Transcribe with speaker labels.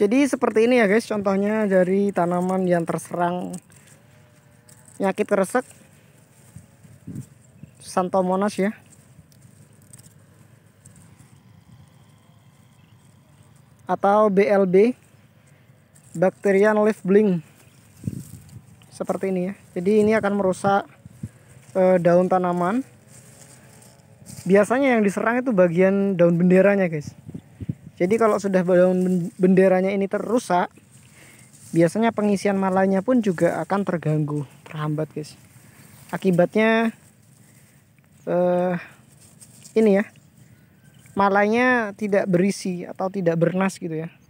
Speaker 1: Jadi seperti ini ya guys contohnya dari tanaman yang terserang penyakit kresek Santomonas ya. Atau BLB Bacterian leaf bling, seperti ini ya. Jadi ini akan merusak e, daun tanaman. Biasanya yang diserang itu bagian daun benderanya, guys. Jadi kalau sudah balon benderanya ini terrusak, biasanya pengisian malanya pun juga akan terganggu, terhambat, guys. Akibatnya eh ini ya. Malanya tidak berisi atau tidak bernas gitu ya.